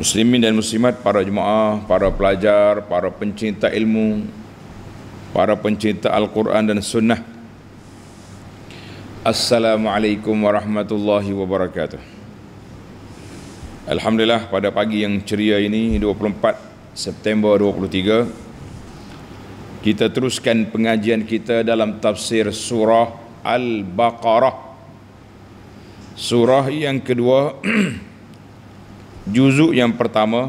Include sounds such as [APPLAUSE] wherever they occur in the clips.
muslimin dan muslimat, para jemaah, para pelajar, para pencinta ilmu, para pencinta Al-Quran dan Sunnah. Assalamualaikum warahmatullahi wabarakatuh. Alhamdulillah pada pagi yang ceria ini 24 September 23 kita teruskan pengajian kita dalam tafsir surah Al-Baqarah. Surah yang kedua [CLEARS THROAT] Juzuk yang pertama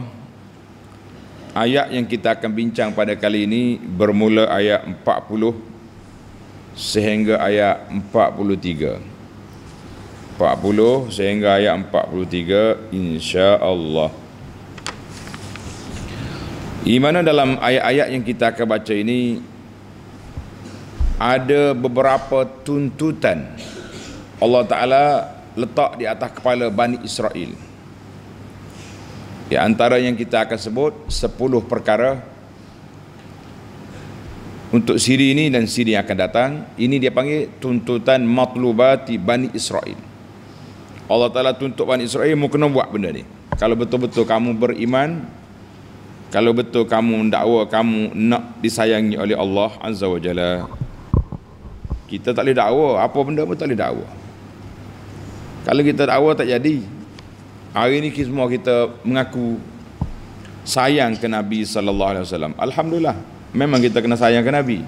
Ayat yang kita akan bincang pada kali ini Bermula ayat 40 Sehingga ayat 43 40 sehingga ayat 43 insya Allah. Di mana dalam ayat-ayat yang kita akan baca ini ada beberapa tuntutan Allah Ta'ala letak di atas kepala Bani Israel. Di antara yang kita akan sebut sepuluh perkara untuk siri ini dan siri yang akan datang ini dia panggil tuntutan matlubati Bani Israel Allah Ta'ala tuntut Bani Israel mu kena buat benda ni kalau betul-betul kamu beriman kalau betul kamu dakwa kamu nak disayangi oleh Allah Azza wa Jalla kita tak boleh dakwa apa benda pun tak boleh dakwa kalau kita dakwa tak jadi hari ni kita semua kita mengaku sayang ke Nabi sallallahu alaihi wasallam. Alhamdulillah, memang kita kena sayang ke Nabi.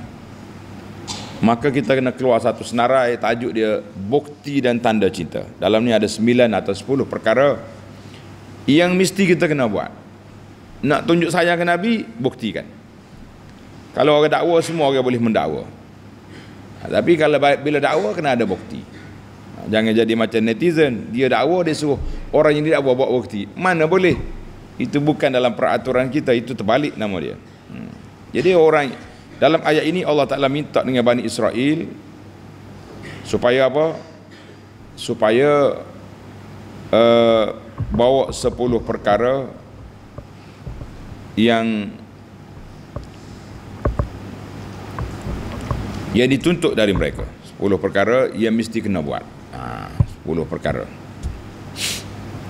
Maka kita kena keluar satu senarai tajuk dia bukti dan tanda cinta. Dalam ni ada 9 atau 10 perkara yang mesti kita kena buat. Nak tunjuk sayang ke Nabi, buktikan. Kalau orang dakwa semua orang boleh mendakwa. Ha, tapi kalau bila dakwa kena ada bukti. Ha, jangan jadi macam netizen, dia dakwa dia suruh orang yang tidak buat buat bukti mana boleh itu bukan dalam peraturan kita itu terbalik nama dia hmm. jadi orang dalam ayat ini Allah Taala minta dengan Bani Israel supaya apa supaya uh, bawa sepuluh perkara yang yang dituntut dari mereka sepuluh perkara yang mesti kena buat ha, sepuluh perkara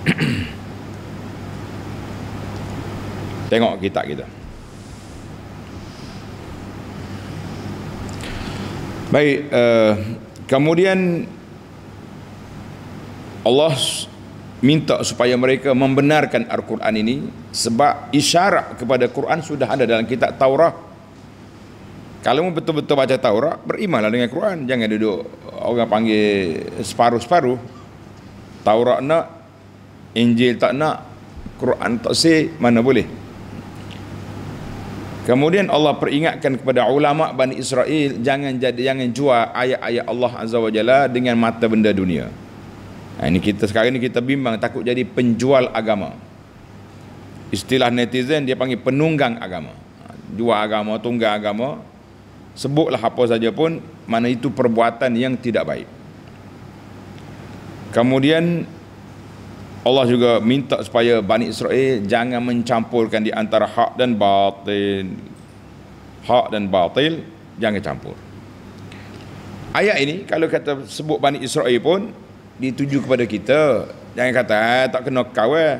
[COUGHS] Tengok kitab kita Baik uh, Kemudian Allah Minta supaya mereka membenarkan Al-Quran ini Sebab isyarat kepada Quran sudah ada dalam kitab Taurat Kalau betul-betul baca Taurat Berimanlah dengan Quran Jangan duduk orang panggil separuh-separuh Taurat nak Injil tak nak Quran tak say mana boleh kemudian Allah peringatkan kepada ulama Bani Israel jangan jadi jangan jual ayat-ayat Allah Azza wa Jalla dengan mata benda dunia nah, ha, ini kita sekarang ini kita bimbang takut jadi penjual agama istilah netizen dia panggil penunggang agama ha, jual agama tunggang agama sebutlah apa saja pun mana itu perbuatan yang tidak baik kemudian Allah juga minta supaya Bani Israel jangan mencampurkan di antara hak dan batil. Hak dan batil jangan campur. Ayat ini kalau kata sebut Bani Israel pun dituju kepada kita. Jangan kata eh, tak kena kau eh.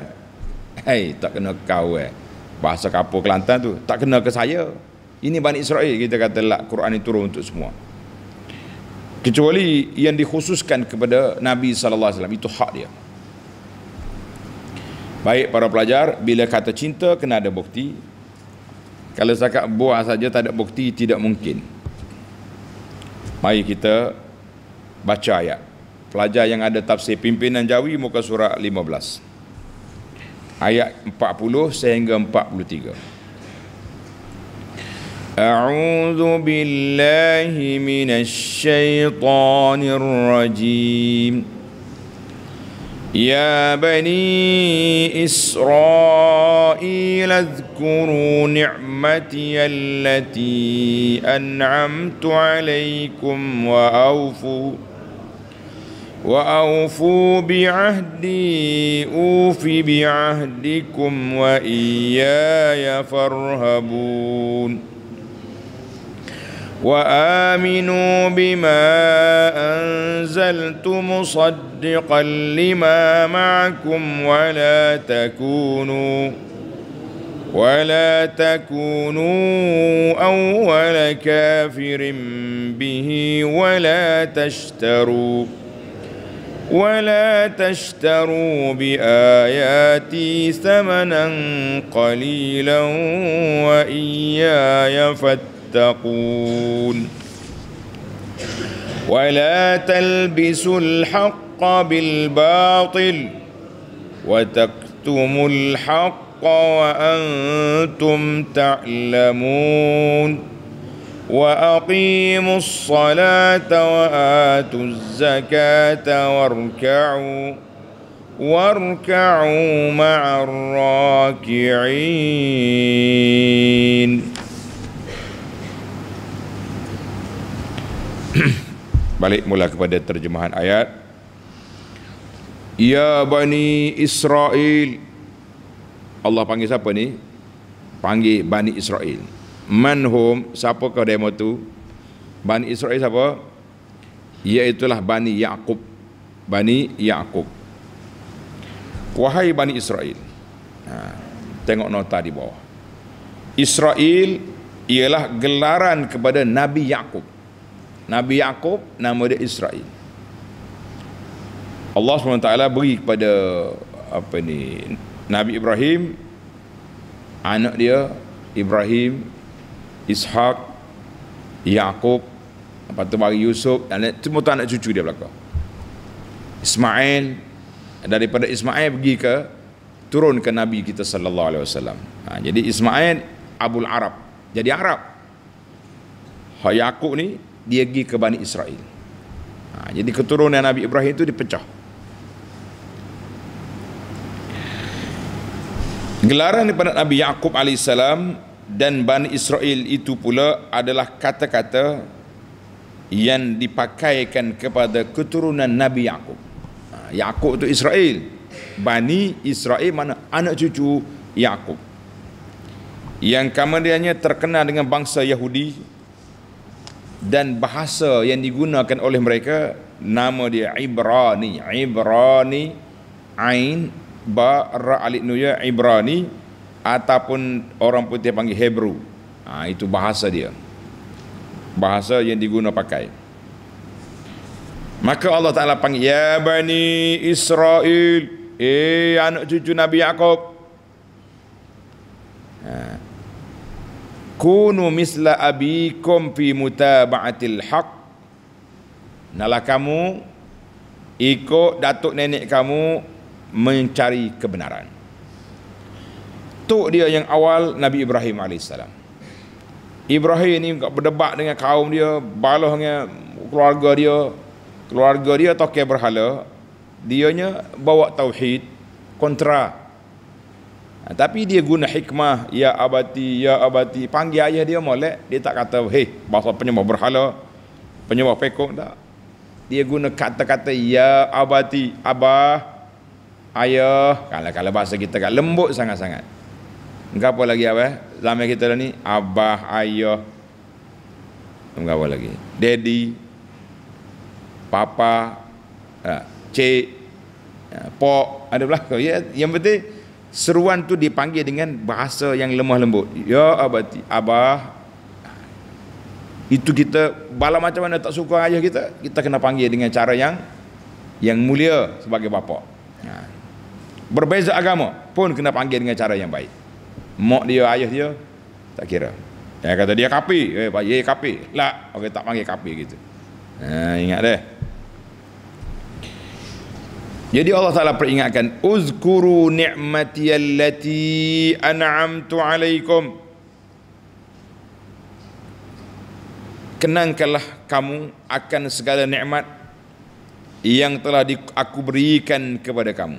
Hei tak kena kau eh. Bahasa kapur Kelantan tu tak kena ke saya. Ini Bani Israel kita kata lah Quran ini turun untuk semua. Kecuali yang dikhususkan kepada Nabi SAW itu hak dia. Baik para pelajar, bila kata cinta kena ada bukti. Kalau zakat buah saja tak ada bukti tidak mungkin. Mari kita baca ayat. Pelajar yang ada tafsir pimpinan Jawi muka surat 15. Ayat 40 sehingga 43. أعوذ بالله من الشيطان الرجيم يا بني إسرائيل اذكروا نعمتي التي أنعمت عليكم وأوفوا وأوفوا بعهدي أوف بعهدكم وإياي فارهبون وامنوا بما انزلت مصدقا لما معكم ولا تكونوا ولا تكونوا اول كافر به ولا تشتروا ولا تشتروا بآياتي ثمنا قليلا وإياي فاتقوا تتقون ولا تلبسوا الحق بالباطل وتكتموا الحق وأنتم تعلمون وأقيموا الصلاة وآتوا الزكاة واركعوا واركعوا مع الراكعين balik mula kepada terjemahan ayat Ya Bani Israel Allah panggil siapa ni? Panggil Bani Israel Manhum siapa kau demo tu? Bani Israel siapa? Iaitulah Bani Yaakub Bani Yaakub Wahai Bani Israel ha, Tengok nota di bawah Israel ialah gelaran kepada Nabi Yaakub Nabi Yaakob nama dia Israel Allah SWT beri kepada apa ni Nabi Ibrahim anak dia Ibrahim Ishak Yaakob lepas tu bagi Yusuf dan semua tu anak cucu dia belakang Ismail daripada Ismail pergi ke turun ke Nabi kita sallallahu alaihi wasallam. Ha, jadi Ismail Abul Arab. Jadi Arab. Ha Yakub ni dia pergi ke Bani Israel ha, jadi keturunan Nabi Ibrahim itu dipecah gelaran daripada Nabi Yaakob AS dan Bani Israel itu pula adalah kata-kata yang dipakaikan kepada keturunan Nabi Yaakob ha, Yaakob itu Israel Bani Israel mana anak cucu Yaakob yang kemudiannya terkenal dengan bangsa Yahudi dan bahasa yang digunakan oleh mereka nama dia Ibrani Ibrani Ain Ba Ra Alif Nuya Ibrani ataupun orang putih panggil Hebrew ha, itu bahasa dia bahasa yang diguna pakai maka Allah Ta'ala panggil Ya Bani Israel eh anak cucu Nabi Yaakob ha, kunu misla abikum fi mutaba'atil haq nalah kamu ikut datuk nenek kamu mencari kebenaran tu dia yang awal Nabi Ibrahim AS Ibrahim ni berdebat dengan kaum dia balohnya keluarga dia keluarga dia tokeh berhala dianya bawa tauhid kontra Ha, tapi dia guna hikmah, ya abati, ya abati, panggil ayah dia molek, dia tak kata, hei, bahasa penyembah berhala, penyembah pekong, tak. Dia guna kata-kata, ya abati, abah, ayah, Kala-kala bahasa kita kat lembut sangat-sangat. Enggak apa lagi abah, zaman kita ni, abah, ayah, enggak apa lagi, daddy, papa, ha, cik, ha, pok, ada belakang, ya, yang penting, seruan tu dipanggil dengan bahasa yang lemah lembut ya abati abah itu kita bala macam mana tak suka ayah kita kita kena panggil dengan cara yang yang mulia sebagai bapa ha. berbeza agama pun kena panggil dengan cara yang baik mak dia ayah dia tak kira yang kata dia kapi eh pak ye kapi lah okey tak panggil kapi gitu ha, ingat deh jadi Allah Taala peringatkan uzkuru ni'mati allati an'amtu alaikum. Kenangkanlah kamu akan segala nikmat yang telah di, aku berikan kepada kamu.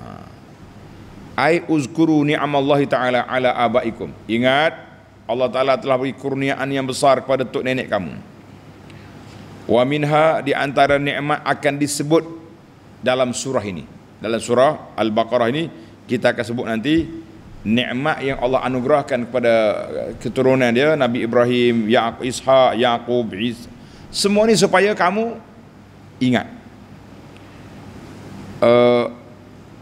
Ha. Ai uzkuru ni'amallahi taala ala abaikum. Ingat Allah Taala telah beri kurniaan yang besar kepada tok nenek kamu. Wa minha di antara nikmat akan disebut dalam surah ini. Dalam surah Al-Baqarah ini kita akan sebut nanti nikmat yang Allah anugerahkan kepada eh, keturunan dia Nabi Ibrahim, Yaqub, Isha, Yaqub, Isha. Semua ini supaya kamu ingat. Eh,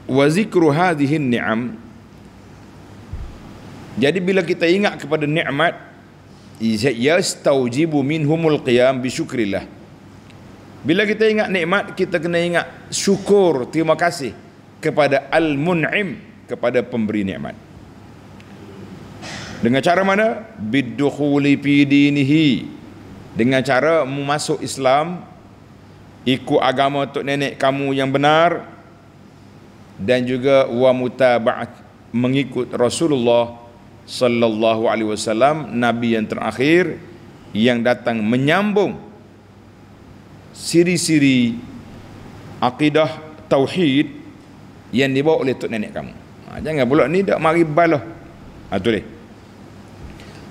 wa zikru hadhihi ni'am. Jadi bila kita ingat kepada nikmat yastaujibu minhumul qiyam bisyukrillah. Bila kita ingat nikmat, kita kena ingat syukur, terima kasih kepada Al-Mun'im, kepada pemberi nikmat. Dengan cara mana? Bidukhuli fi dinihi. Dengan cara masuk Islam, ikut agama untuk nenek kamu yang benar dan juga wa mutaba'at mengikut Rasulullah sallallahu alaihi wasallam nabi yang terakhir yang datang menyambung siri-siri akidah tauhid yang dibawa oleh tok nenek kamu. Ha, jangan pula ni tak mari balah. Ha, tulis.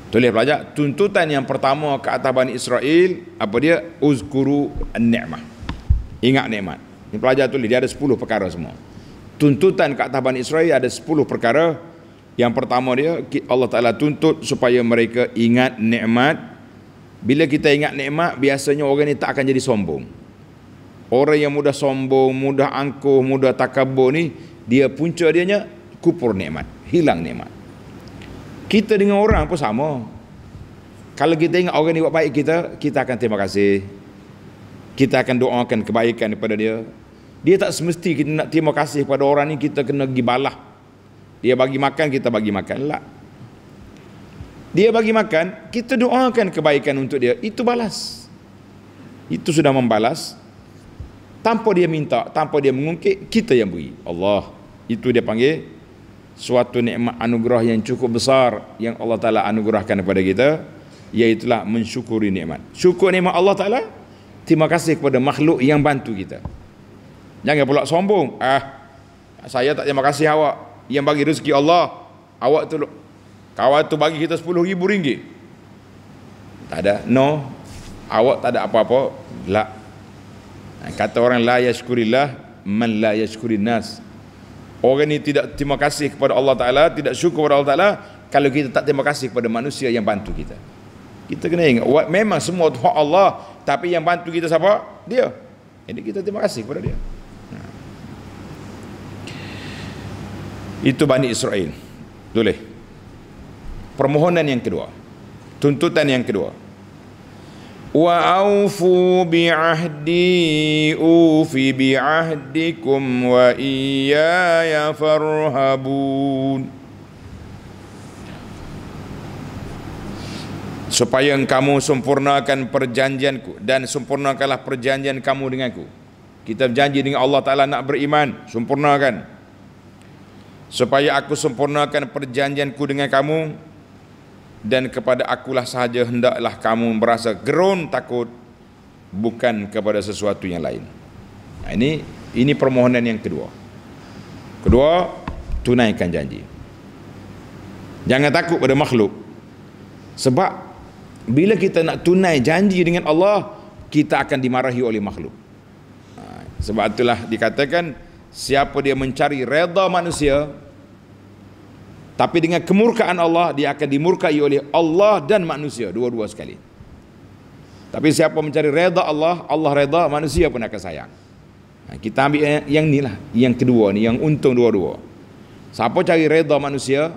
Tulis pelajar. Tuntutan yang pertama ke atas Bani Israel. Apa dia? Uzkuru ni'mah. Ingat ni'mat. Ini pelajar tulis. Dia ada 10 perkara semua. Tuntutan ke atas Bani Israel ada 10 perkara. Yang pertama dia. Allah Ta'ala tuntut supaya mereka ingat ni'mat. Bila kita ingat nikmat, biasanya orang ni tak akan jadi sombong. Orang yang mudah sombong, mudah angkuh, mudah takabur ni, dia punca dia dianya kupur nikmat, hilang nikmat. Kita dengan orang pun sama. Kalau kita ingat orang ni buat baik kita, kita akan terima kasih. Kita akan doakan kebaikan kepada dia. Dia tak semesti kita nak terima kasih kepada orang ni, kita kena gibalah. Dia bagi makan, kita bagi makan. Lah dia bagi makan, kita doakan kebaikan untuk dia, itu balas. Itu sudah membalas. Tanpa dia minta, tanpa dia mengungkit, kita yang beri. Allah, itu dia panggil suatu nikmat anugerah yang cukup besar yang Allah Taala anugerahkan kepada kita, iaitulah mensyukuri nikmat. Syukur nikmat Allah Taala, terima kasih kepada makhluk yang bantu kita. Jangan pula sombong. Ah, saya tak terima kasih awak yang bagi rezeki Allah. Awak tu Kawan tu bagi kita sepuluh ribu ringgit. Tak ada No Awak tak ada apa-apa La ha, Kata orang La yashkurillah Man la yashkurin Orang ini tidak terima kasih kepada Allah Ta'ala Tidak syukur kepada Allah Ta'ala Kalau kita tak terima kasih kepada manusia yang bantu kita Kita kena ingat Memang semua tuha Allah Tapi yang bantu kita siapa? Dia Jadi kita terima kasih kepada dia ha. itu Bani Israel. Boleh permohonan yang kedua tuntutan yang kedua wa aufu bi ahdi ufi bi ahdikum wa iya ya farhabun supaya kamu sempurnakan perjanjianku dan sempurnakanlah perjanjian kamu denganku kita berjanji dengan Allah Ta'ala nak beriman sempurnakan supaya aku sempurnakan perjanjianku dengan kamu dan kepada akulah sahaja hendaklah kamu merasa gerun takut bukan kepada sesuatu yang lain. Nah, ini ini permohonan yang kedua. Kedua, tunaikan janji. Jangan takut pada makhluk. Sebab bila kita nak tunai janji dengan Allah, kita akan dimarahi oleh makhluk. Sebab itulah dikatakan siapa dia mencari reda manusia, tapi dengan kemurkaan Allah dia akan dimurkai oleh Allah dan manusia dua-dua sekali. Tapi siapa mencari reda Allah, Allah reda, manusia pun akan sayang. Nah, ha, kita ambil yang, yang ni lah, yang kedua ni, yang untung dua-dua. Siapa cari reda manusia,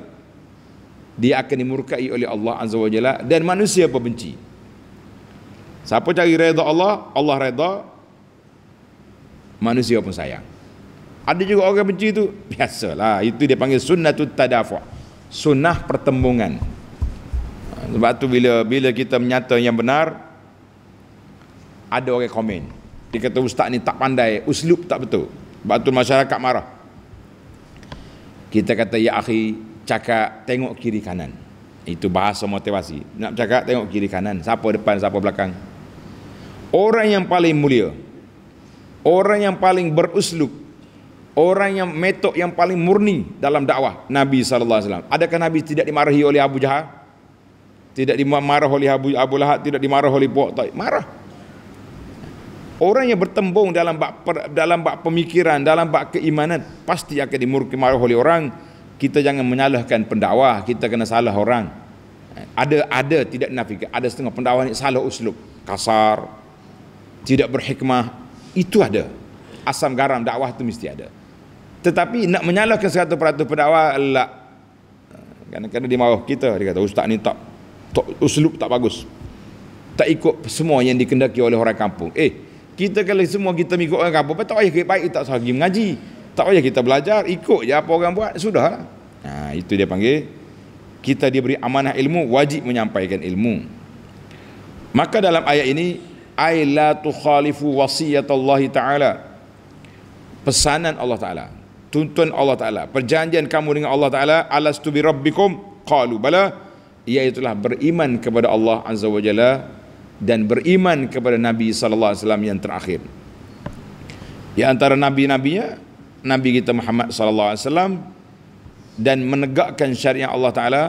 dia akan dimurkai oleh Allah Azza wa Jalla dan manusia pun benci. Siapa cari reda Allah, Allah reda, manusia pun sayang. Ada juga orang benci tu Biasalah Itu dia panggil sunnah sunnatut tadafu' Sunnah pertembungan ha, Sebab tu bila bila kita menyata yang benar Ada orang komen Dia kata ustaz ni tak pandai Uslub tak betul Sebab tu masyarakat marah Kita kata ya akhi Cakap tengok kiri kanan Itu bahasa motivasi Nak cakap tengok kiri kanan Siapa depan siapa belakang Orang yang paling mulia Orang yang paling beruslub orang yang metok yang paling murni dalam dakwah Nabi sallallahu alaihi wasallam. Adakah Nabi tidak dimarahi oleh Abu Jahal? Tidak dimarahi oleh Abu Abu Lahab, tidak dimarahi oleh Buat Taib. Marah. Orang yang bertembung dalam bak dalam bak pemikiran, dalam bak keimanan pasti akan dimurki marah oleh orang. Kita jangan menyalahkan pendakwah kita kena salah orang. Ada ada tidak nafikan, ada setengah pendakwah ni salah uslub, kasar, tidak berhikmah, itu ada. Asam garam dakwah itu mesti ada. Tetapi nak menyalahkan 100% pendakwa lah. Kerana di marah kita Dia kata ustaz ni tak, tak Uslub tak bagus Tak ikut semua yang dikendaki oleh orang kampung Eh kita kalau semua kita ikut orang kampung Tak payah baik tak usah pergi mengaji Tak payah kita belajar ikut je apa orang buat Sudah lah ha, nah, Itu dia panggil Kita diberi amanah ilmu wajib menyampaikan ilmu Maka dalam ayat ini Aila tu khalifu wasiyatullahi ta'ala Pesanan Allah Ta'ala tuntun Allah Taala. Perjanjian kamu dengan Allah Taala, alastu bi rabbikum? Qalu bala. Iaitu beriman kepada Allah Azza wa Jalla dan beriman kepada Nabi sallallahu alaihi wasallam yang terakhir. Di antara nabi-nabinya Nabi kita Muhammad sallallahu alaihi wasallam dan menegakkan syariat Allah Taala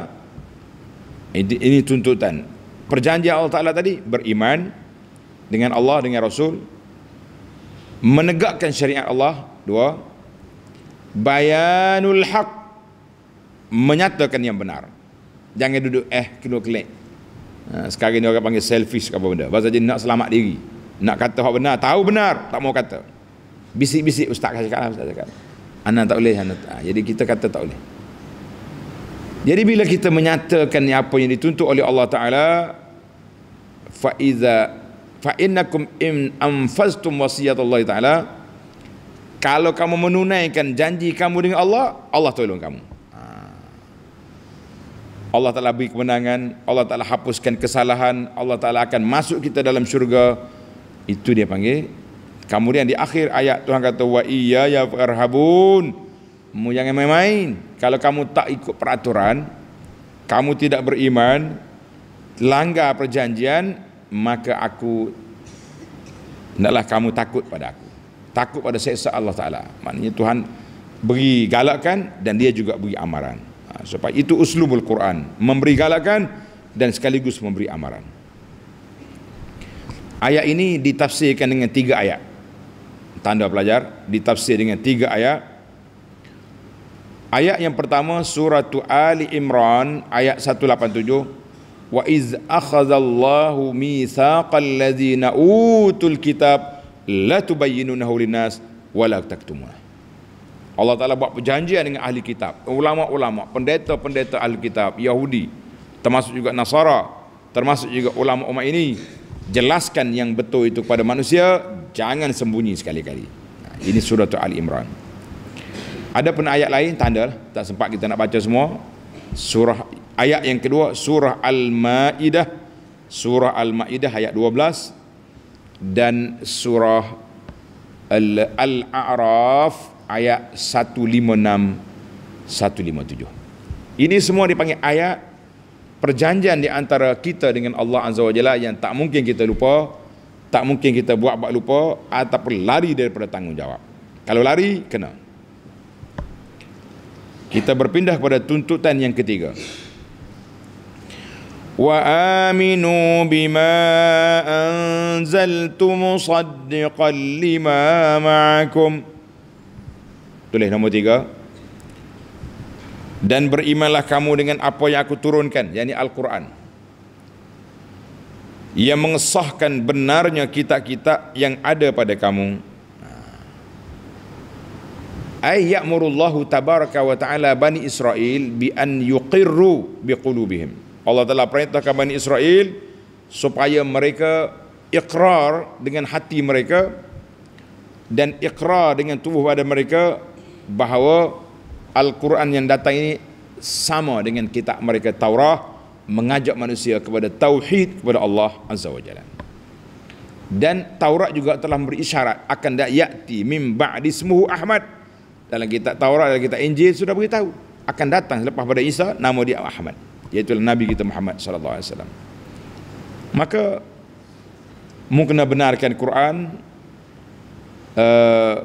ini, ini tuntutan. Perjanjian Allah Taala tadi beriman dengan Allah dengan Rasul menegakkan syariat Allah dua bayanul haq menyatakan yang benar jangan duduk eh keluar kelek ha, sekarang ni orang panggil selfish apa benda bahasa jenis nak selamat diri nak kata hak benar tahu benar tak mau kata bisik-bisik ustaz kasih kalah ustaz cakap anak tak boleh anak ha, jadi kita kata tak boleh jadi bila kita menyatakan apa yang dituntut oleh Allah Taala fa iza fa innakum in anfastum wasiyatullah Taala kalau kamu menunaikan janji kamu dengan Allah, Allah tolong kamu. Allah Ta'ala beri kemenangan, Allah Ta'ala hapuskan kesalahan, Allah Ta'ala akan masuk kita dalam syurga. Itu dia panggil. Kemudian di akhir ayat Tuhan kata, Wa iya ya farhabun. Mu jangan main-main. Kalau kamu tak ikut peraturan, kamu tidak beriman, langgar perjanjian, maka aku, naklah kamu takut pada aku takut pada seksa Allah Ta'ala maknanya Tuhan beri galakan dan dia juga beri amaran ha, supaya itu uslubul Quran memberi galakan dan sekaligus memberi amaran ayat ini ditafsirkan dengan tiga ayat tanda pelajar ditafsir dengan tiga ayat ayat yang pertama surah Ali Imran ayat 187 wa iz akhadha Allahu mitsaqal ladzina utul kitab la tubayyinunahu linas wala taktumuna Allah Taala buat perjanjian dengan ahli kitab ulama-ulama pendeta-pendeta ahli kitab Yahudi termasuk juga Nasara termasuk juga ulama umat ini jelaskan yang betul itu kepada manusia jangan sembunyi sekali-kali ini surah Al Imran ada pun ayat lain tanda lah, tak sempat kita nak baca semua surah ayat yang kedua surah Al Maidah surah Al Maidah ayat 12 dan surah Al-A'raf ayat 156 157. Ini semua dipanggil ayat perjanjian di antara kita dengan Allah Azza wa Jalla yang tak mungkin kita lupa, tak mungkin kita buat buat lupa ataupun lari daripada tanggungjawab. Kalau lari kena. Kita berpindah kepada tuntutan yang ketiga. وآمنوا بما أنزلتم صدقا لما معكم Tulis nombor tiga Dan berimanlah kamu dengan apa yang aku turunkan Yang Al-Quran Yang mengesahkan benarnya kitab-kitab yang ada pada kamu Ayyamurullahu tabaraka wa ta'ala bani Israel Bi an yuqirru bi qulubihim Allah telah perintahkan Bani Israel supaya mereka ikrar dengan hati mereka dan ikrar dengan tubuh badan mereka bahawa Al-Quran yang datang ini sama dengan kitab mereka Taurah mengajak manusia kepada tauhid kepada Allah Azza wa Jalla. Dan Taurat juga telah memberi isyarat akan dak yakti mim ba'di smuhu Ahmad. Dalam kitab Taurat dan kitab Injil sudah beritahu akan datang selepas pada Isa nama dia Ahmad iaitu Nabi kita Muhammad sallallahu alaihi wasallam. Maka mungkinlah benarkan Quran uh,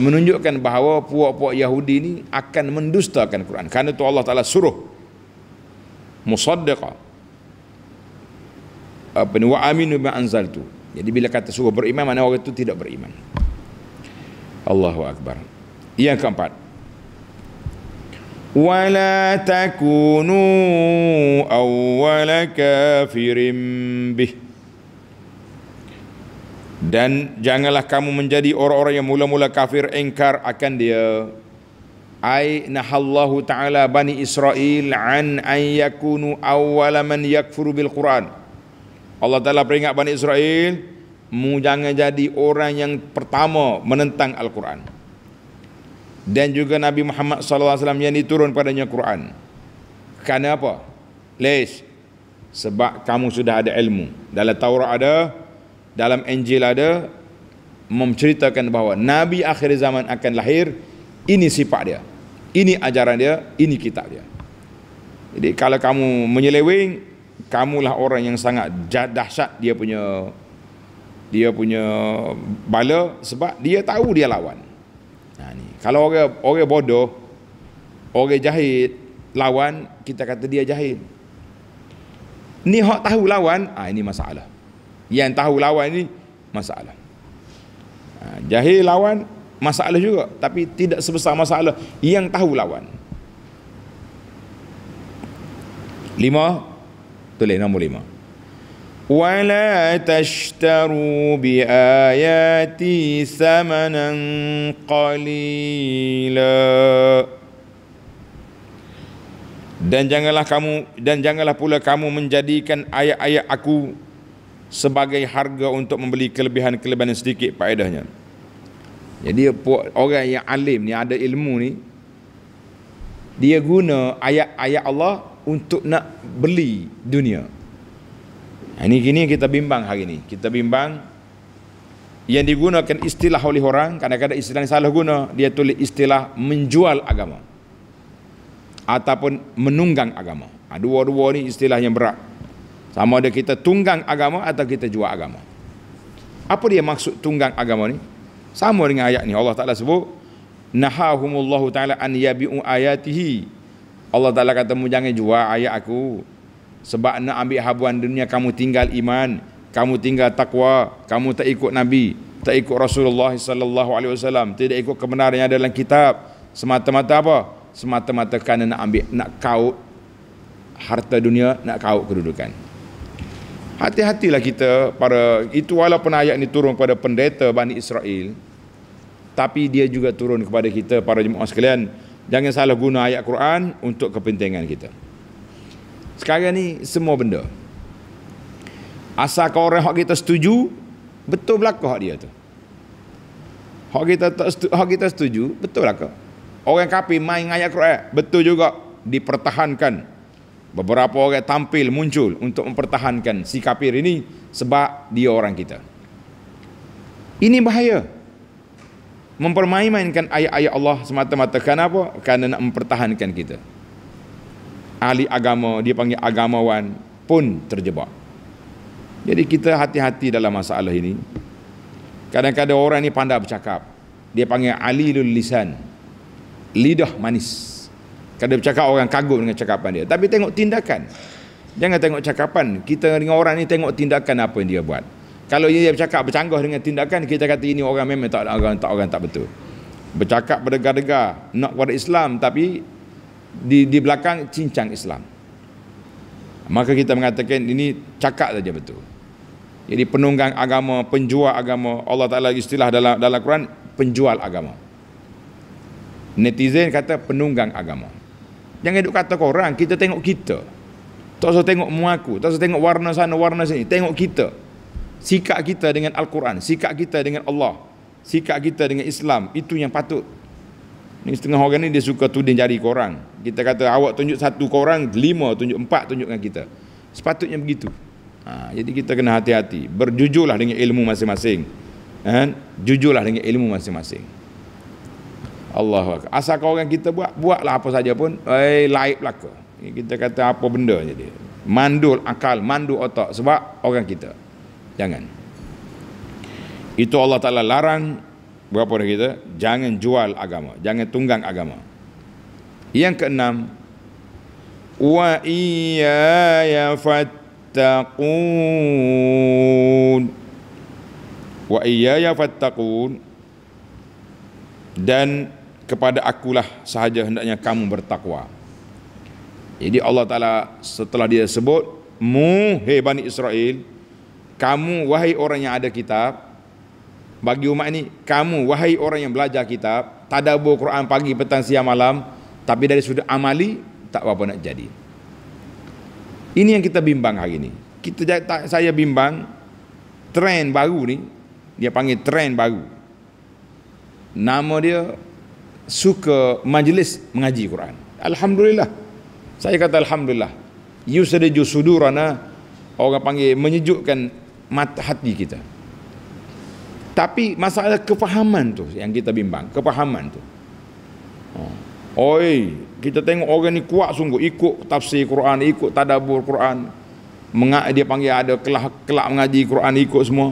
menunjukkan bahawa puak-puak Yahudi ini akan mendustakan Quran. Karena itu Allah Taala suruh musaddiqa apa ni wa aminu bima anzaltu. Jadi bila kata suruh beriman mana orang itu tidak beriman. Allahu akbar. Yang keempat. ولا تكونوا أول كافر به Dan janganlah kamu menjadi orang-orang yang mula-mula kafir engkar akan dia. Ai nahallahu ta'ala bani Israel an ayakunu yakunu awwala man yakfuru bil Quran. Allah Ta'ala peringat bani Israel, mu jangan jadi orang yang pertama menentang Al-Quran dan juga Nabi Muhammad SAW yang diturun padanya Quran. Kerana apa? Leis. Sebab kamu sudah ada ilmu. Dalam Taurat ada, dalam Injil ada, menceritakan bahawa Nabi akhir zaman akan lahir, ini sifat dia. Ini ajaran dia, ini kitab dia. Jadi kalau kamu menyeleweng, kamulah orang yang sangat dahsyat dia punya dia punya bala sebab dia tahu dia lawan. Ha ni. Kalau orang orang bodoh, orang jahil lawan kita kata dia jahil. Ni hak tahu lawan, ah ha, ini masalah. Yang tahu lawan ini masalah. Ha, ah, jahil lawan masalah juga tapi tidak sebesar masalah yang tahu lawan. Lima tulis nombor lima ولا تشتروا باياتي ثمنا قليلا dan janganlah kamu dan janganlah pula kamu menjadikan ayat-ayat aku sebagai harga untuk membeli kelebihan-kelebihan sedikit faedahnya jadi orang yang alim ni ada ilmu ni dia guna ayat-ayat Allah untuk nak beli dunia Ha, ini kini kita bimbang hari ini. Kita bimbang yang digunakan istilah oleh orang kadang-kadang istilah yang salah guna dia tulis istilah menjual agama ataupun menunggang agama. Ha, dua-dua ni istilah yang berat. Sama ada kita tunggang agama atau kita jual agama. Apa dia maksud tunggang agama ni? Sama dengan ayat ni Allah Taala sebut nahahumullahu taala an yabi'u ayatihi. Allah Taala kata mu jangan jual ayat aku sebab nak ambil habuan dunia kamu tinggal iman kamu tinggal takwa kamu tak ikut nabi tak ikut Rasulullah sallallahu alaihi wasallam tidak ikut kebenaran yang ada dalam kitab semata-mata apa semata-mata kerana nak ambil nak kau harta dunia nak kau kedudukan hati-hatilah kita para itu walaupun ayat ini turun kepada pendeta Bani Israel tapi dia juga turun kepada kita para jemaah sekalian jangan salah guna ayat Quran untuk kepentingan kita sekarang ni semua benda. Asal kau orang hak kita setuju, betul belaka hak dia tu. Hak kita tak setuju, hak kita setuju, betul belaka. Orang kafir main ayat Quran, betul juga dipertahankan. Beberapa orang tampil muncul untuk mempertahankan si kafir ini sebab dia orang kita. Ini bahaya. Mempermainkan mainkan ayat-ayat Allah semata-mata. Kenapa? Karena nak mempertahankan kita ahli agama dia panggil agamawan pun terjebak jadi kita hati-hati dalam masalah ini kadang-kadang orang ini pandai bercakap dia panggil alilul lisan lidah manis kadang bercakap orang kagum dengan cakapan dia tapi tengok tindakan jangan tengok cakapan kita dengan orang ini tengok tindakan apa yang dia buat kalau dia bercakap bercanggah dengan tindakan kita kata ini orang memang tak orang tak orang tak betul bercakap berdegar-degar nak kepada Islam tapi di di belakang cincang Islam. Maka kita mengatakan ini cakap saja betul. Jadi penunggang agama, penjual agama, Allah Taala istilah dalam dalam Quran penjual agama. Netizen kata penunggang agama. Jangan duk kata korang, kita tengok kita. Tak usah tengok muaku, tak usah tengok warna sana, warna sini, tengok kita. Sikap kita dengan Al-Quran, sikap kita dengan Allah, sikap kita dengan Islam, itu yang patut Ni setengah orang ni dia suka tuding jari korang. Kita kata awak tunjuk satu korang, lima tunjuk empat tunjuk tunjukkan kita. Sepatutnya begitu. Ha, jadi kita kena hati-hati. Berjujurlah dengan ilmu masing-masing. Kan? Jujurlah dengan ilmu masing-masing. Allah Asal kau orang kita buat, buatlah apa saja pun. Eh, laib laku. Kita kata apa benda Jadi Mandul akal, mandul otak. Sebab orang kita. Jangan. Itu Allah Ta'ala larang berapa dah kita jangan jual agama jangan tunggang agama yang keenam wa ya fattaqun wa ya fattaqun dan kepada akulah sahaja hendaknya kamu bertakwa jadi Allah Ta'ala setelah dia sebut Muhe Bani Israel Kamu wahai orang yang ada kitab bagi umat ini kamu wahai orang yang belajar kitab tadabbur Quran pagi petang siang malam tapi dari sudut amali tak apa nak jadi ini yang kita bimbang hari ini kita saya bimbang tren baru ni dia panggil tren baru nama dia suka majlis mengaji Quran alhamdulillah saya kata alhamdulillah yusadiju sudurana orang panggil menyejukkan mata hati kita tapi masalah kefahaman tu yang kita bimbang kefahaman tu ha. oi kita tengok orang ni kuat sungguh ikut tafsir Quran ikut tadabbur Quran Menga- dia panggil ada kelak kelak mengaji Quran ikut semua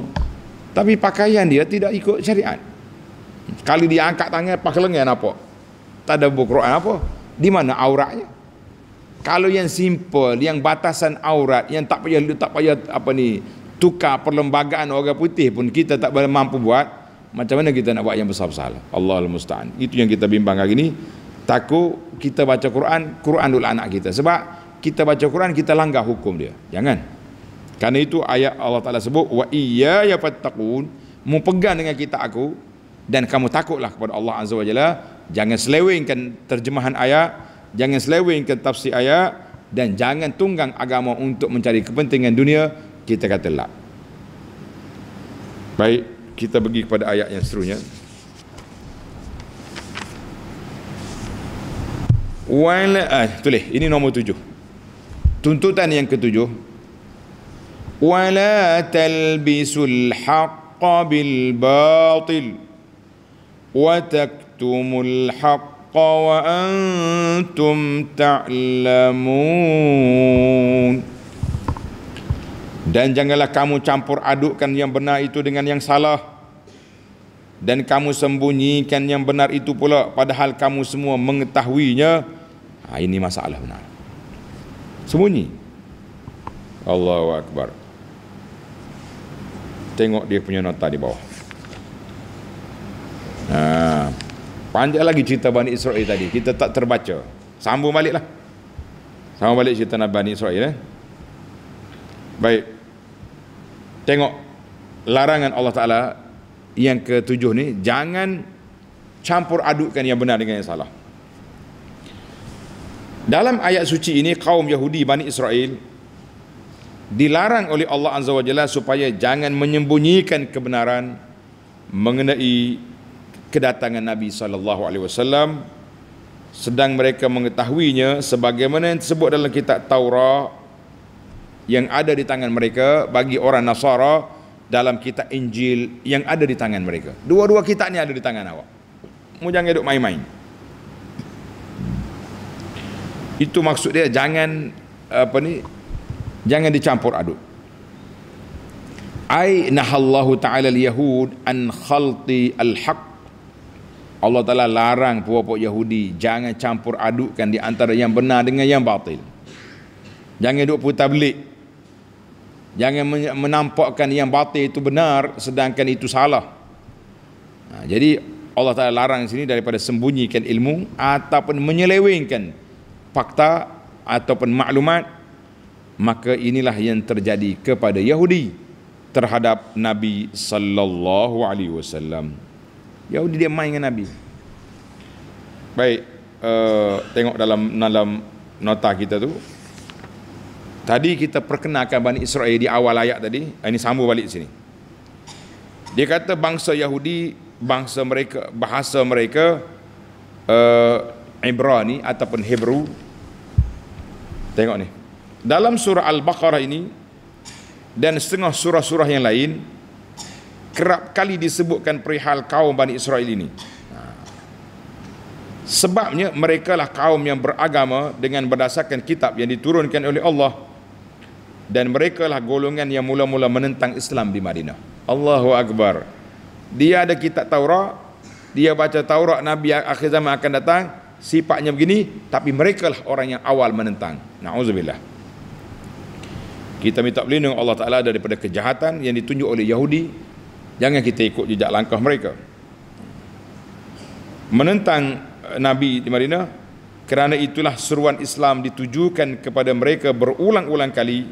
tapi pakaian dia tidak ikut syariat sekali dia angkat tangan pakai lengan apa tadabbur Quran apa di mana auratnya kalau yang simple yang batasan aurat yang tak payah tak payah apa ni tukar perlembagaan orang putih pun kita tak boleh mampu buat macam mana kita nak buat yang besar-besar Allah Al-Musta'an itu yang kita bimbang hari ini takut kita baca Quran Quran dulu anak kita sebab kita baca Quran kita langgar hukum dia jangan Karena itu ayat Allah Ta'ala sebut wa iya ya fattakun mempegang dengan kitab aku dan kamu takutlah kepada Allah Azza wa Jalla jangan selewengkan terjemahan ayat jangan selewengkan tafsir ayat dan jangan tunggang agama untuk mencari kepentingan dunia kita kata lak. Baik, kita pergi kepada ayat yang seterusnya. Wan ah, tulis ini nombor tujuh. Tuntutan yang ketujuh. Wala talbisul haqqa bil batil wa taktumul haqqa wa antum ta'lamun. Dan janganlah kamu campur adukkan yang benar itu dengan yang salah. Dan kamu sembunyikan yang benar itu pula padahal kamu semua mengetahuinya. Ha, ini masalah benar. Sembunyi. Allahu Akbar. Tengok dia punya nota di bawah. Ha, panjang lagi cerita Bani Israel tadi. Kita tak terbaca. Sambung baliklah. Sambung balik cerita Bani Israel. Eh? Baik. Baik tengok larangan Allah Ta'ala yang ketujuh ni jangan campur adukkan yang benar dengan yang salah dalam ayat suci ini kaum Yahudi Bani Israel dilarang oleh Allah Azza wa Jalla supaya jangan menyembunyikan kebenaran mengenai kedatangan Nabi sallallahu alaihi wasallam sedang mereka mengetahuinya sebagaimana yang disebut dalam kitab Taurat yang ada di tangan mereka bagi orang Nasara dalam kitab Injil yang ada di tangan mereka. Dua-dua kitab ni ada di tangan awak. Mu jangan duk main-main. Itu maksud dia jangan apa ni jangan dicampur aduk. Ai nahallahu ta'ala al-yahud an khalti al-haq. Allah Ta'ala larang puak-puak Yahudi Jangan campur adukkan di antara yang benar dengan yang batil Jangan duk putar belik Jangan menampakkan yang batil itu benar sedangkan itu salah. Nah, ha, jadi Allah Ta'ala larang di sini daripada sembunyikan ilmu ataupun menyelewengkan fakta ataupun maklumat maka inilah yang terjadi kepada Yahudi terhadap Nabi sallallahu alaihi wasallam. Yahudi dia main dengan Nabi. Baik, uh, tengok dalam dalam nota kita tu Tadi kita perkenalkan Bani Israel di awal ayat tadi. Eh, ini sambung balik sini. Dia kata bangsa Yahudi, bangsa mereka, bahasa mereka uh, Ibrani ataupun Hebrew. Tengok ni. Dalam surah Al-Baqarah ini dan setengah surah-surah yang lain kerap kali disebutkan perihal kaum Bani Israel ini. Sebabnya mereka lah kaum yang beragama dengan berdasarkan kitab yang diturunkan oleh Allah dan mereka lah golongan yang mula-mula menentang Islam di Madinah. Allahu Akbar. Dia ada kitab Taurat, dia baca Taurat Nabi akhir zaman akan datang, sifatnya begini, tapi mereka lah orang yang awal menentang. Nauzubillah. Kita minta pelindung Allah Ta'ala daripada kejahatan yang ditunjuk oleh Yahudi. Jangan kita ikut jejak langkah mereka. Menentang eh, Nabi di Madinah, kerana itulah seruan Islam ditujukan kepada mereka berulang-ulang kali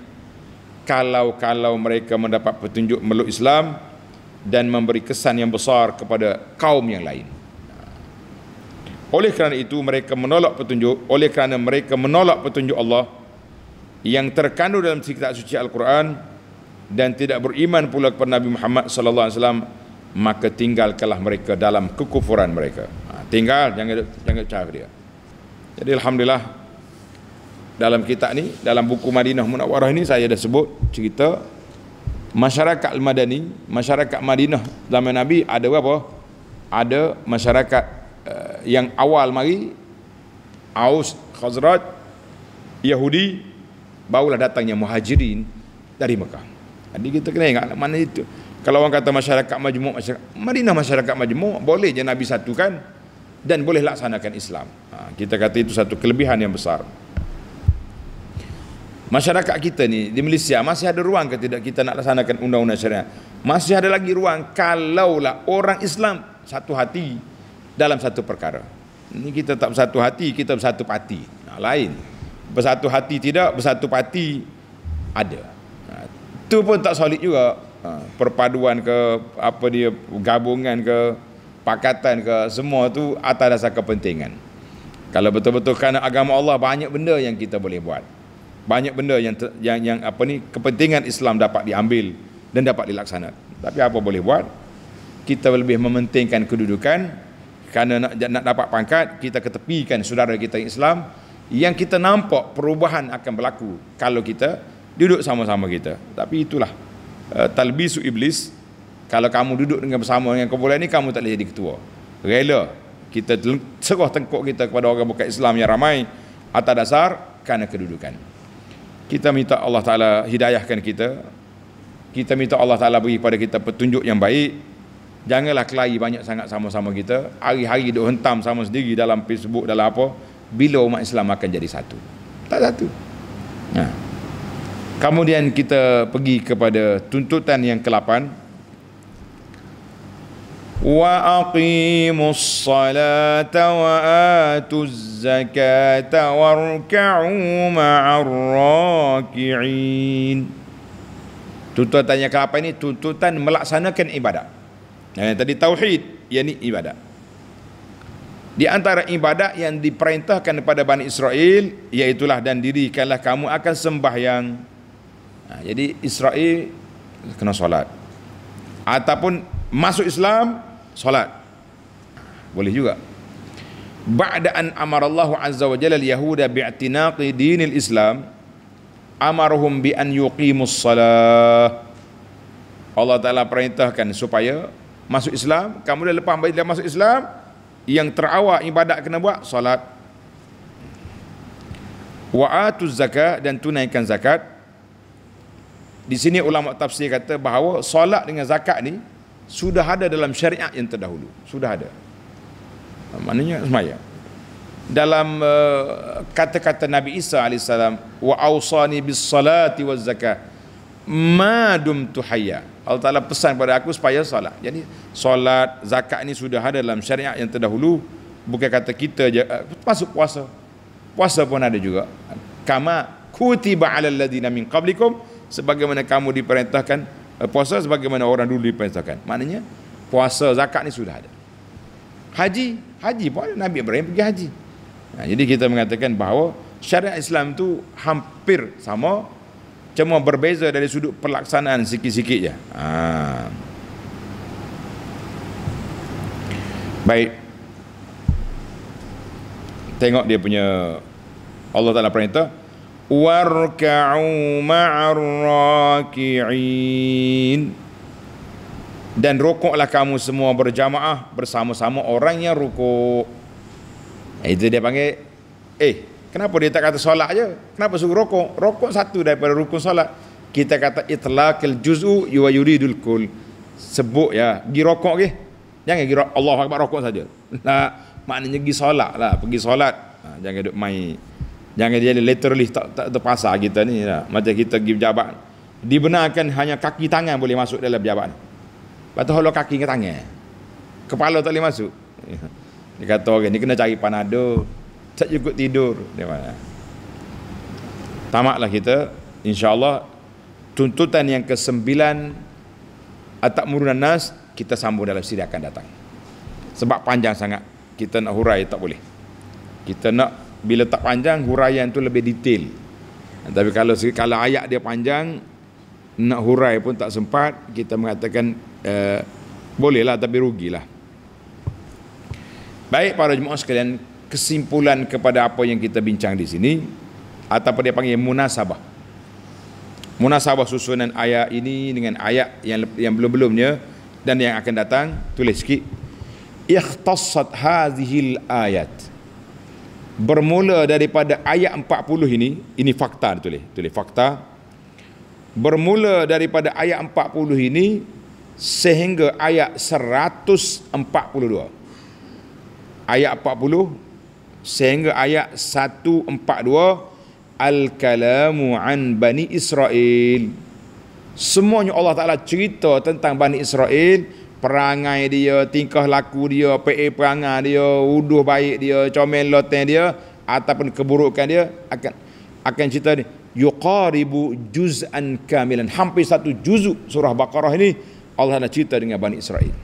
kalau-kalau mereka mendapat petunjuk meluk Islam dan memberi kesan yang besar kepada kaum yang lain. Oleh kerana itu mereka menolak petunjuk, oleh kerana mereka menolak petunjuk Allah yang terkandung dalam kitab suci Al-Quran dan tidak beriman pula kepada Nabi Muhammad sallallahu alaihi wasallam maka tinggalkanlah mereka dalam kekufuran mereka. Ha, tinggal jangan jangan cakap dia. Jadi alhamdulillah dalam kitab ni dalam buku Madinah Munawarah ni saya dah sebut cerita masyarakat Madani masyarakat Madinah zaman Nabi ada apa? ada masyarakat uh, yang awal mari Aus Khazraj Yahudi barulah datangnya Muhajirin dari Mekah jadi kita kena ingat mana itu kalau orang kata masyarakat majmuk masyarakat Madinah masyarakat majmuk boleh je Nabi satukan dan boleh laksanakan Islam ha, kita kata itu satu kelebihan yang besar Masyarakat kita ni di Malaysia masih ada ruang ke tidak kita nak laksanakan undang-undang syariah? Masih ada lagi ruang kalaulah orang Islam satu hati dalam satu perkara. Ini kita tak bersatu hati, kita bersatu pati. Nah, lain. Bersatu hati tidak, bersatu pati ada. Nah, itu pun tak solid juga. Ha, perpaduan ke, apa dia, gabungan ke, pakatan ke, semua tu atas dasar kepentingan. Kalau betul-betul kerana agama Allah, banyak benda yang kita boleh buat banyak benda yang yang yang apa ni kepentingan Islam dapat diambil dan dapat dilaksanakan. Tapi apa boleh buat? Kita lebih mementingkan kedudukan kerana nak nak dapat pangkat, kita ketepikan saudara kita yang Islam yang kita nampak perubahan akan berlaku kalau kita duduk sama-sama kita. Tapi itulah uh, talbisu iblis kalau kamu duduk dengan bersama dengan kumpulan ini kamu tak boleh jadi ketua. Rela kita serah tengkuk kita kepada orang bukan Islam yang ramai atas dasar kerana kedudukan kita minta Allah Ta'ala hidayahkan kita kita minta Allah Ta'ala beri pada kita petunjuk yang baik janganlah kelahi banyak sangat sama-sama kita hari-hari duk hentam sama sendiri dalam Facebook dalam apa bila umat Islam akan jadi satu tak satu nah. Ha. kemudian kita pergi kepada tuntutan yang ke-8 وأقيموا الصلاة وآتوا الزكاة واركعوا مع الراكعين Tuntutan yang apa ini tuntutan melaksanakan ibadah. Yang tadi tauhid, yang ini ibadah. Di antara ibadah yang diperintahkan kepada Bani Israel, yaitulah dan diri kalah kamu akan sembah sembahyang. Ha, jadi Israel kena solat. Ataupun masuk Islam, Salat. boleh juga ba'da an amarallahu azza wa jalla yahuda bi'tinaqi dinil islam amaruhum bi an yuqimus salah Allah Ta'ala perintahkan supaya masuk Islam, kamu dah lepas bayi masuk Islam, yang terawak ibadat kena buat, salat, Wa'atuz zakat dan tunaikan zakat. Di sini ulama tafsir kata bahawa solat dengan zakat ni, sudah ada dalam syariat yang terdahulu sudah ada ah, maknanya semayang dalam eh, kata-kata Nabi Isa AS wa awsani bis salati wa zakah ma dum tuhayya Allah Ta'ala pesan kepada aku supaya salat jadi salat zakat ni sudah ada dalam syariat yang terdahulu bukan kata kita je eh, masuk puasa puasa pun ada juga kama kutiba alal ladina min qablikum sebagaimana kamu diperintahkan Eh, puasa sebagaimana orang dulu dipensakan. Maknanya puasa zakat ni sudah ada. Haji, haji pun ada. Nabi Ibrahim pergi haji. Nah, ha, jadi kita mengatakan bahawa syariat Islam tu hampir sama cuma berbeza dari sudut pelaksanaan sikit-sikit je. Ha. Baik. Tengok dia punya Allah Taala perintah warka'u ma'ar raki'in dan rukuklah kamu semua berjamaah bersama-sama orang yang rukuk eh, itu dia panggil eh kenapa dia tak kata solat je kenapa suruh rukuk rukuk satu daripada rukun solat kita kata itlaqil juz'u wa yuridul kul sebut ya pergi rukuk ke jangan kira Allah akbar rukuk saja nah maknanya pergi solat lah pergi solat jangan duduk main Jangan jadi literally tak, tak terpasar kita ni. Tak? Lah. Macam kita pergi jabat. Dibenarkan hanya kaki tangan boleh masuk dalam jabat. Lepas tu kalau kaki ke tangan. Kepala tak boleh masuk. [LAUGHS] Dia kata orang okay, ni kena cari panado. Tak cukup tidur. Tamaklah kita. InsyaAllah. Tuntutan yang kesembilan. Atak murunan nas. Kita sambung dalam siri akan datang. Sebab panjang sangat. Kita nak hurai tak boleh. Kita nak bila tak panjang huraian tu lebih detail tapi kalau kalau ayat dia panjang nak hurai pun tak sempat kita mengatakan uh, bolehlah tapi rugilah baik para jemaah sekalian kesimpulan kepada apa yang kita bincang di sini ataupun dia panggil munasabah munasabah susunan ayat ini dengan ayat yang yang belum-belumnya dan yang akan datang tulis sikit ikhtassat hadhil ayat bermula daripada ayat 40 ini ini fakta tulis tulis fakta bermula daripada ayat 40 ini sehingga ayat 142 ayat 40 sehingga ayat 142 al-kalamu an bani Israel. semuanya Allah taala cerita tentang bani Israel perangai dia, tingkah laku dia, PA eh, perangai dia, uduh baik dia, comel loteng dia ataupun keburukan dia akan akan cerita ni yuqaribu juz'an kamilan hampir satu juzuk surah baqarah ini Allah nak cerita dengan Bani Israel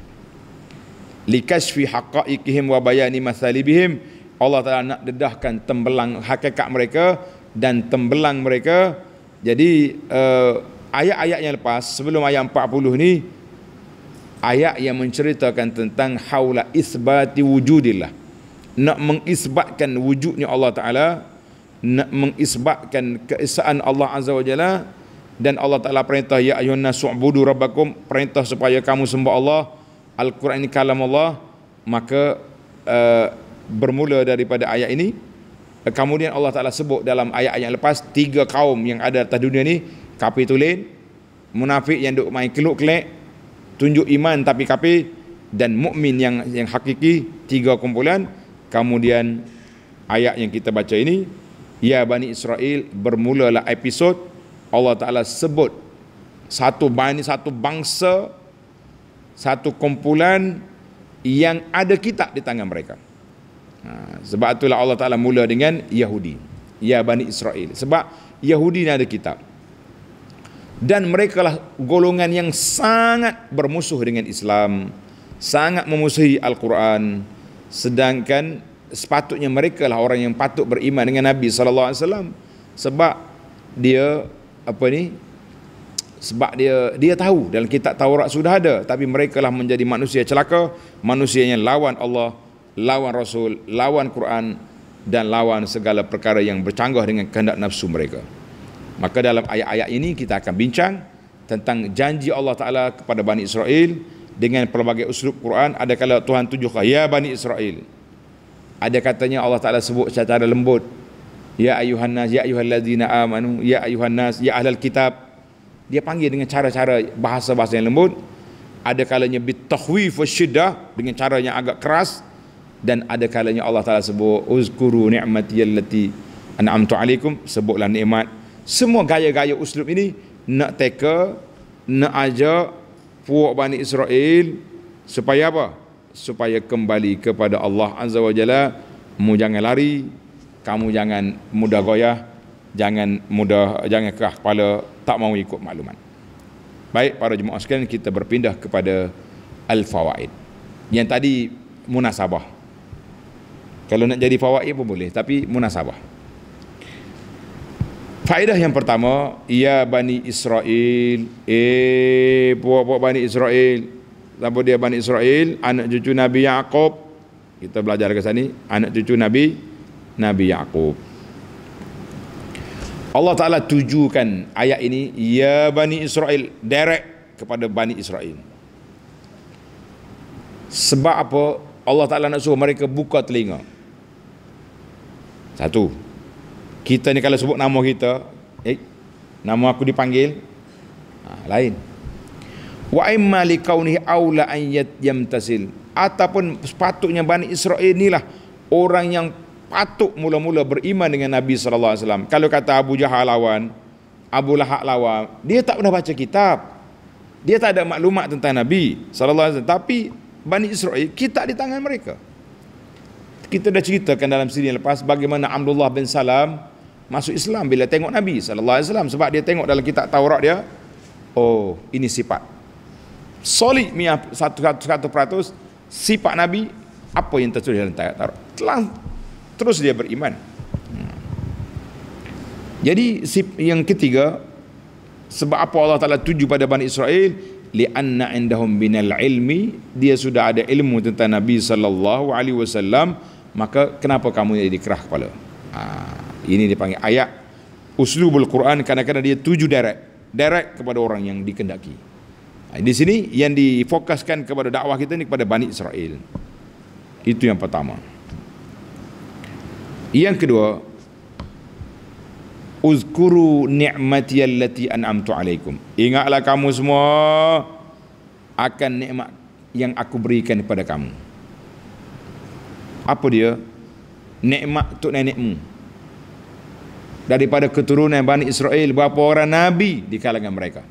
likashfi haqaiqihim wa bayani masalibihim Allah Taala nak dedahkan tembelang hakikat mereka dan tembelang mereka jadi uh, ayat-ayat yang lepas sebelum ayat 40 ni ayat yang menceritakan tentang haula isbati wujudillah nak mengisbatkan wujudnya Allah taala nak mengisbatkan keesaan Allah azza wajalla dan Allah taala perintah ya ayuhan nas'budu rabbakum perintah supaya kamu sembah Allah Al-Quran ini kalam Allah maka uh, bermula daripada ayat ini kemudian Allah taala sebut dalam ayat-ayat lepas tiga kaum yang ada atas dunia ni kafir tulen munafik yang duk main keluk kelek tunjuk iman tapi kafir dan mukmin yang yang hakiki tiga kumpulan kemudian ayat yang kita baca ini ya bani Israel bermulalah episod Allah taala sebut satu bani satu bangsa satu kumpulan yang ada kitab di tangan mereka ha, sebab itulah Allah taala mula dengan Yahudi ya bani Israel sebab Yahudi ni ada kitab dan mereka lah golongan yang sangat bermusuh dengan Islam sangat memusuhi Al-Quran sedangkan sepatutnya mereka lah orang yang patut beriman dengan Nabi sallallahu alaihi wasallam sebab dia apa ni sebab dia dia tahu dalam kitab Taurat sudah ada tapi mereka lah menjadi manusia celaka manusia yang lawan Allah lawan Rasul lawan Quran dan lawan segala perkara yang bercanggah dengan kehendak nafsu mereka Maka dalam ayat-ayat ini kita akan bincang tentang janji Allah Taala kepada Bani Israel dengan pelbagai usul Quran. Ada kalau Tuhan tujukah ya Bani Israel. Ada katanya Allah Taala sebut secara lembut. Ya ayuhan nas, ya ayuhan ladzina amanu, ya ayuhan nas, ya ahlal kitab. Dia panggil dengan cara-cara bahasa-bahasa yang lembut. Ada kalanya bitakhwif wasyiddah dengan cara yang agak keras dan ada kalanya Allah Taala sebut uzkuru ni'mati allati an'amtu alaikum sebutlah nikmat semua gaya-gaya uslub ini nak teka nak ajak puak Bani Israel supaya apa? supaya kembali kepada Allah Azza wa Jalla mu jangan lari kamu jangan mudah goyah jangan mudah jangan kerah kepala tak mau ikut makluman. baik para jemaah sekalian kita berpindah kepada al-fawaid yang tadi munasabah kalau nak jadi fawaid pun boleh tapi munasabah Faedah yang pertama, ya Bani Israel, eh puak-puak Bani Israel, siapa dia Bani Israel, anak cucu Nabi Yaakob, kita belajar ke sini, anak cucu Nabi, Nabi Yaakob. Allah Ta'ala tujukan ayat ini, ya Bani Israel, direct kepada Bani Israel. Sebab apa Allah Ta'ala nak suruh mereka buka telinga. Satu kita ni kalau sebut nama kita eh nama aku dipanggil ha, lain wa imma li kaunihi aula an tasil ataupun sepatutnya Bani Israel inilah orang yang patut mula-mula beriman dengan Nabi saw. kalau kata Abu Jahal lawan Abu Lahab lawan dia tak pernah baca kitab dia tak ada maklumat tentang Nabi saw. tapi Bani Israel kita di tangan mereka kita dah ceritakan dalam siri yang lepas bagaimana Abdullah bin Salam masuk Islam bila tengok Nabi sallallahu alaihi wasallam sebab dia tengok dalam kitab Taurat dia oh ini sifat solid mia 100% sifat Nabi apa yang tertulis dalam Taurat telah terus dia beriman hmm. jadi yang ketiga sebab apa Allah Taala tuju pada Bani Israel li'anna indahum binal ilmi dia sudah ada ilmu tentang Nabi sallallahu alaihi wasallam maka kenapa kamu jadi kerah kepala ah. Ini dipanggil ayat uslubul Quran kadang-kadang dia tuju direct direct kepada orang yang dikendaki. Ha, di sini yang difokuskan kepada dakwah kita ni kepada Bani Israel. Itu yang pertama. Yang kedua, uzkuru ni'mati allati an'amtu alaikum. Ingatlah kamu semua akan nikmat yang aku berikan kepada kamu. Apa dia? Nikmat tu nenekmu daripada keturunan Bani Israel berapa orang Nabi di kalangan mereka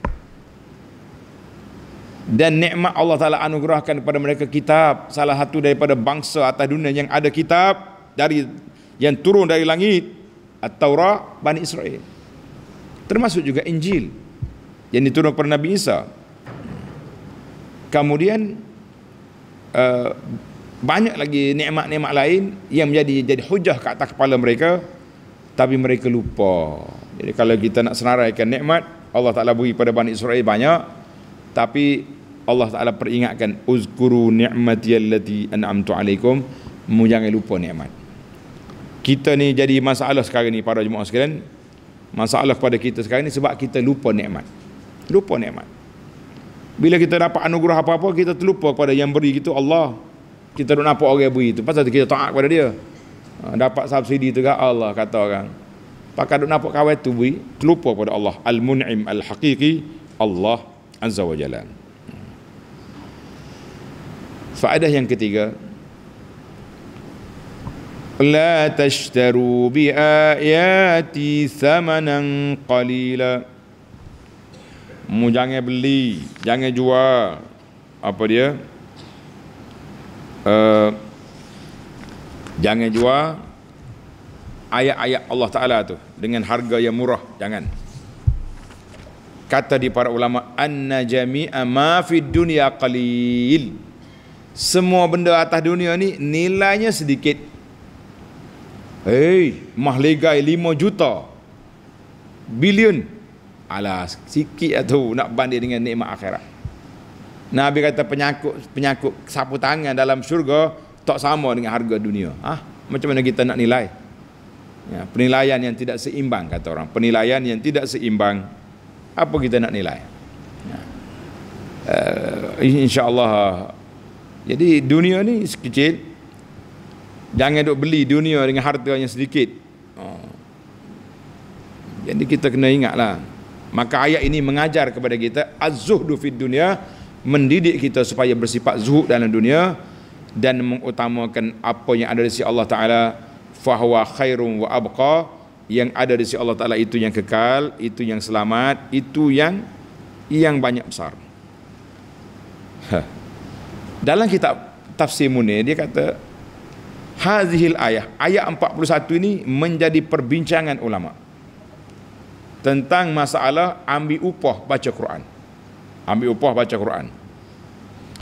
dan nikmat Allah Ta'ala anugerahkan kepada mereka kitab salah satu daripada bangsa atas dunia yang ada kitab dari yang turun dari langit At-Taurah Bani Israel termasuk juga Injil yang diturunkan kepada Nabi Isa kemudian uh, banyak lagi nikmat-nikmat lain yang menjadi jadi hujah ke atas kepala mereka tapi mereka lupa jadi kalau kita nak senaraikan nikmat Allah Taala beri pada Bani Israel banyak tapi Allah Taala peringatkan uzkuru ni'mati allati an'amtu alaikum mu jangan lupa nikmat kita ni jadi masalah sekarang ni para jemaah sekalian masalah kepada kita sekarang ni sebab kita lupa nikmat lupa nikmat bila kita dapat anugerah apa-apa kita terlupa kepada yang beri itu Allah kita nak nampak orang beri itu pasal kita taat kepada dia Ah, dapat subsidi tu ke Allah kata orang. Pakai duk nampak kawai tu bui, terlupa pada Allah Al-Mun'im Al-Haqiqi Allah Azza wa Jalla. Faedah yang ketiga La tashtaru bi ayati thamanan qalila Mu jangan beli, jangan jual Apa dia? Ah, Jangan jual ayat-ayat Allah Taala tu dengan harga yang murah, jangan. Kata di para ulama anna jami'a ma fid dunya qalil. Semua benda atas dunia ni nilainya sedikit. Hei, mahligai 5 juta. Bilion. Ala sikit lah tu nak banding dengan nikmat akhirat. Nabi kata penyakut penyakut sapu tangan dalam syurga tak sama dengan harga dunia. Ah, ha? macam mana kita nak nilai? Ya, penilaian yang tidak seimbang kata orang. Penilaian yang tidak seimbang apa kita nak nilai? Uh, InsyaAllah Jadi dunia ni sekecil Jangan duk beli dunia dengan harta yang sedikit oh. Jadi kita kena ingatlah Maka ayat ini mengajar kepada kita Az-zuhdu fid dunia Mendidik kita supaya bersifat zuhud dalam dunia dan mengutamakan apa yang ada di sisi Allah Taala fahuwa khairum wa abqa yang ada di sisi Allah Taala itu yang kekal itu yang selamat itu yang yang banyak besar ha. dalam kitab tafsir munir dia kata hazihil ayah ayat 41 ini menjadi perbincangan ulama tentang masalah ambil upah baca Quran ambil upah baca Quran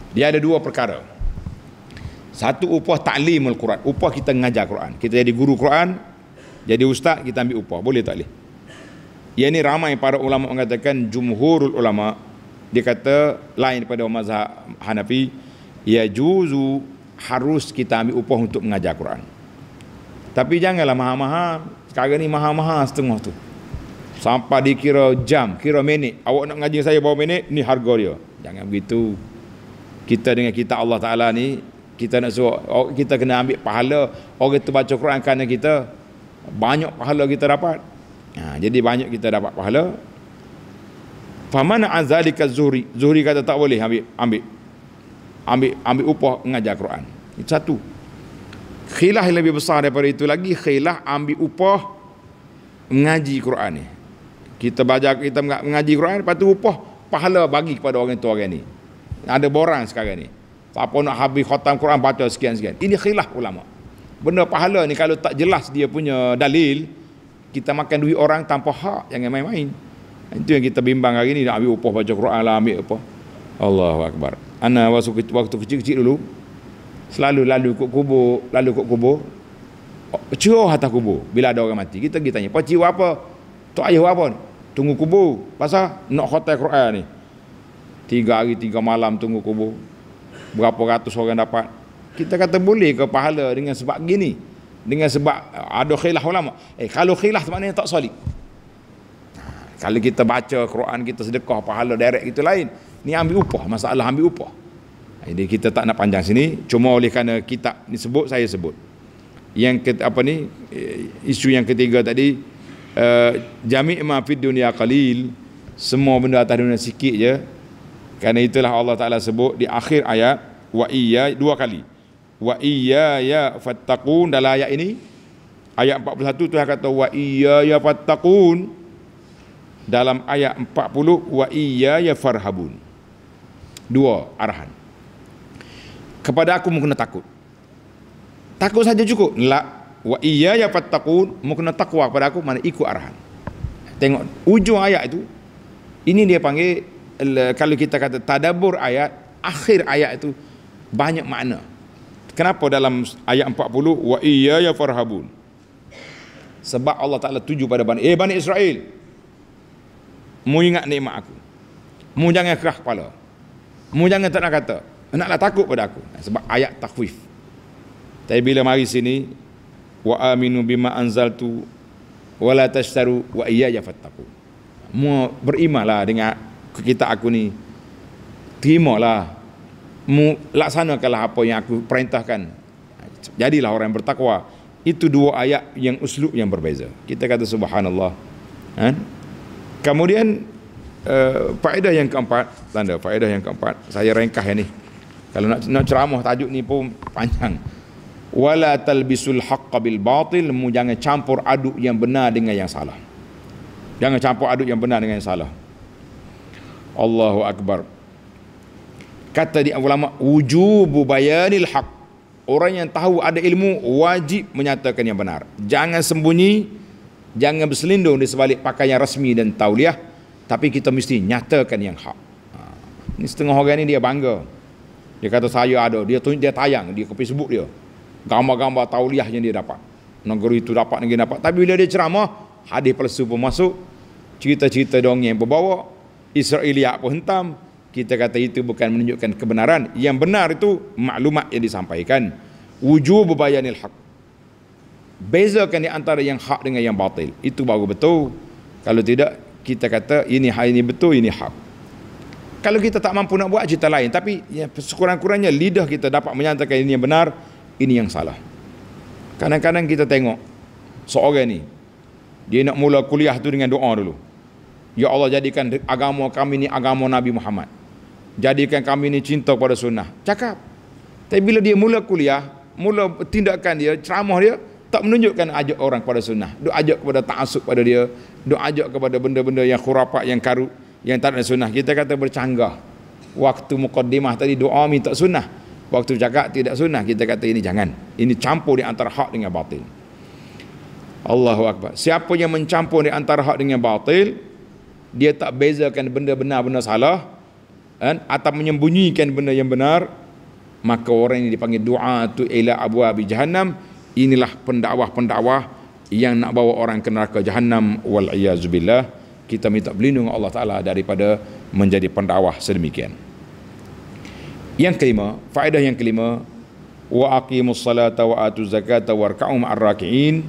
dia ada dua perkara satu upah ta'limul Quran, upah kita mengajar Quran. Kita jadi guru Quran, jadi ustaz kita ambil upah, boleh tak boleh? Ya ini ramai para ulama mengatakan jumhurul ulama dia kata lain daripada mazhab Hanafi ya juzu harus kita ambil upah untuk mengajar Quran. Tapi janganlah maha-maha sekarang ni maha-maha setengah tu. Sampai dikira jam, kira minit. Awak nak ngaji saya berapa minit? Ni harga dia. Jangan begitu. Kita dengan kita Allah Taala ni kita nak suruh oh, kita kena ambil pahala orang oh, tu baca Quran kerana kita banyak pahala kita dapat ha, jadi banyak kita dapat pahala Faman azalika zuhri zuhri kata tak boleh ambil ambil ambil ambil upah mengajar Quran itu satu khilah yang lebih besar daripada itu lagi khilah ambil upah mengaji Quran ni kita baca kita mengaji Quran lepas tu upah pahala bagi kepada orang tu orang ni ada borang sekarang ni tak apa nak habis khatam Quran baca sekian-sekian. Ini khilaf ulama. Benda pahala ni kalau tak jelas dia punya dalil, kita makan duit orang tanpa hak yang main-main. Itu yang kita bimbang hari ni nak ambil upah baca Quran lah ambil apa. Allahu akbar. Ana waktu kecil, waktu kecil-kecil dulu selalu lalu ikut kubur, lalu ikut kubur. Cuh atas kubur bila ada orang mati. Kita pergi tanya, "Pak apa?" tu ayah apa? Tunggu kubur. Pasal nak khatam Quran ni. Tiga hari, tiga malam tunggu kubur berapa ratus orang dapat kita kata boleh ke pahala dengan sebab gini dengan sebab ah, ada khilaf ulama eh kalau khilaf maknanya tak solid kalau kita baca Quran kita sedekah pahala direct kita lain ni ambil upah masalah ambil upah jadi kita tak nak panjang sini cuma oleh kerana kitab ni sebut saya sebut yang kita, apa ni eh, isu yang ketiga tadi eh, jami' ma fid dunya qalil semua benda atas dunia sikit je kerana itulah Allah Taala sebut di akhir ayat wa iya dua kali. Wa iya ya fattaqun dalam ayat ini ayat 41 Tuhan kata wa iya ya fattaqun dalam ayat 40 wa iya ya farhabun. Dua arahan. Kepada aku mungkin takut. Takut saja cukup. La wa iya ya fattaqun mungkin takwa kepada aku mana ikut arahan. Tengok ujung ayat itu ini dia panggil kalau kita kata tadabur ayat akhir ayat itu banyak makna. Kenapa dalam ayat 40 wa ya farhabun? Sebab Allah Taala tuju pada Bani eh Bani Israel. Mu ingat nikmat aku. Mu jangan kerah kepala. Mu jangan tak nak kata. Naklah takut pada aku sebab ayat takwif. Tapi bila mari sini wa aminu bima anzaltu wala tashtaru wa ya fattaku. Mu berimanlah dengan kita aku ni. Terimalah mu laksanakanlah apa yang aku perintahkan. Jadilah orang yang bertakwa. Itu dua ayat yang uslub yang berbeza. Kita kata subhanallah. Ha? Kemudian uh, faedah yang keempat, tanda faedah yang keempat, saya ringkas ya ni. Kalau nak, nak ceramah tajuk ni pun panjang. Wala talbisul haqq bil batil, mu jangan campur aduk yang benar dengan yang salah. Jangan campur aduk yang benar dengan yang salah. Allahu akbar kata di ulama wujubu bayanil haq orang yang tahu ada ilmu wajib menyatakan yang benar jangan sembunyi jangan berselindung di sebalik pakaian rasmi dan tauliah tapi kita mesti nyatakan yang hak ini ha. setengah orang ini dia bangga dia kata saya ada dia tunjuk dia tayang dia ke Facebook dia gambar-gambar tauliah yang dia dapat negeri itu dapat negeri dapat tapi bila dia ceramah hadis palsu pun masuk cerita-cerita dong yang berbawa Israel pun hentam kita kata itu bukan menunjukkan kebenaran yang benar itu maklumat yang disampaikan wujub bayanil haq bezakan di antara yang hak dengan yang batil itu baru betul kalau tidak kita kata ini hak ini betul ini hak kalau kita tak mampu nak buat cerita lain tapi ya, sekurang-kurangnya lidah kita dapat menyatakan ini yang benar ini yang salah kadang-kadang kita tengok seorang ni dia nak mula kuliah tu dengan doa dulu ya Allah jadikan agama kami ni agama Nabi Muhammad jadikan kami ni cinta kepada sunnah. Cakap. Tapi bila dia mula kuliah, mula tindakan dia, ceramah dia, tak menunjukkan ajak orang kepada sunnah. Duk ajak kepada ta'asuk pada dia. Duk ajak kepada benda-benda yang khurafat, yang karut, yang tak ada sunnah. Kita kata bercanggah. Waktu mukaddimah tadi doa tak sunnah. Waktu cakap tidak sunnah. Kita kata ini jangan. Ini campur di antara hak dengan batil. Allahu Akbar. Siapa yang mencampur di antara hak dengan batil, dia tak bezakan benda benar-benda salah, kan, atau menyembunyikan benda yang benar maka orang yang dipanggil doa tu ila abu abi jahannam inilah pendakwah-pendakwah yang nak bawa orang ke neraka jahannam wal iazubillah kita minta pelindung Allah Ta'ala daripada menjadi pendakwah sedemikian yang kelima faedah yang kelima wa aqimus salata wa atuz zakata warka'u ma'ar raki'in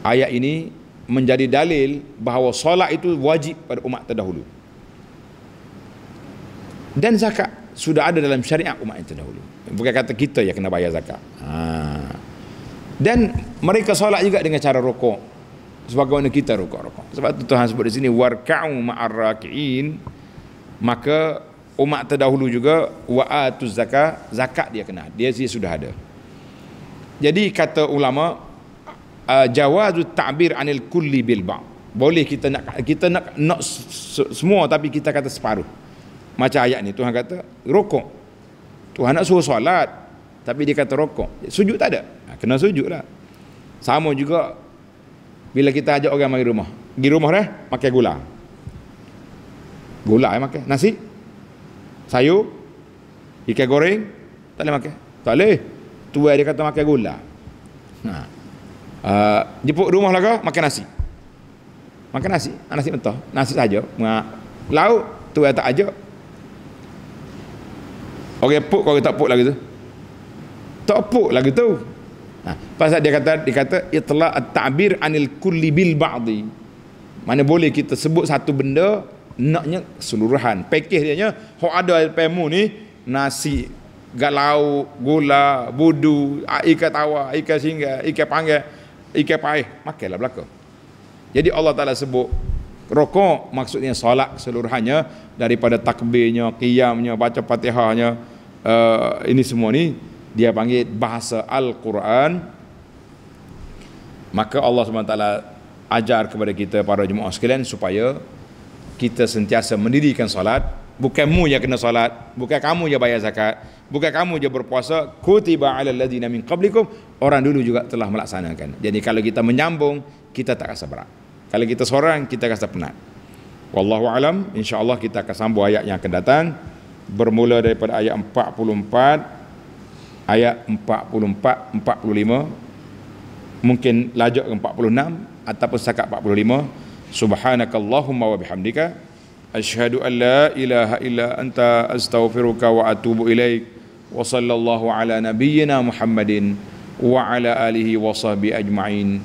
ayat ini menjadi dalil bahawa solat itu wajib pada umat terdahulu dan zakat sudah ada dalam syariat umat yang terdahulu bukan kata kita yang kena bayar zakat ha. dan mereka solat juga dengan cara rokok sebagaimana kita rokok-rokok sebab itu Tuhan sebut di sini warka'u ma'arraki'in maka umat terdahulu juga wa'atuz zakat zakat dia kena dia, sih sudah ada jadi kata ulama uh, jawazu ta'bir anil kulli bil boleh kita nak kita nak semua tapi kita kata separuh macam ayat ni Tuhan kata rokok. Tuhan nak suruh solat tapi dia kata rokok. Sujud tak ada. Ha, kena sujud lah. Sama juga bila kita ajak orang main rumah. Di rumah dah makan gula. Gula yang eh makan. Nasi, sayur, ikan goreng, tak boleh makan. Tak boleh. Tua dia kata makan gula. Ha. Uh, ha, jeput rumah lah ke, makan nasi. Makan nasi, ha, nasi mentah. Nasi saja. Lauk, tua tak ajak, Orang puk kau tak puk lagi tu. Tak puk lagi tu. Ha. Pasal dia kata dia kata itla at-ta'bir anil kulli bil ba'di. Mana boleh kita sebut satu benda naknya keseluruhan. Pakej dia nya hok ada pemu ni nasi galau, gula, budu, ikan tawa, ikan singa, ikan panggang, ikan pai, makanlah belaka. Jadi Allah Taala sebut rokok maksudnya solat seluruhannya daripada takbirnya, qiyamnya, baca fatihahnya uh, ini semua ni dia panggil bahasa Al-Quran maka Allah SWT ajar kepada kita para jemaah sekalian supaya kita sentiasa mendirikan solat bukan mu yang kena solat bukan kamu yang bayar zakat bukan kamu yang berpuasa kutiba ala ladina min qablikum orang dulu juga telah melaksanakan jadi kalau kita menyambung kita tak rasa berat kalau kita seorang kita rasa penat. Wallahu alam, insya-Allah kita akan sambung ayat yang akan datang bermula daripada ayat 44 ayat 44 45 mungkin lajak ke 46 ataupun sakat 45 subhanakallahumma wa bihamdika Ashhadu an la ilaha illa anta astaghfiruka wa atubu ilaik wa sallallahu ala nabiyyina muhammadin wa ala alihi wa sahbihi ajma'in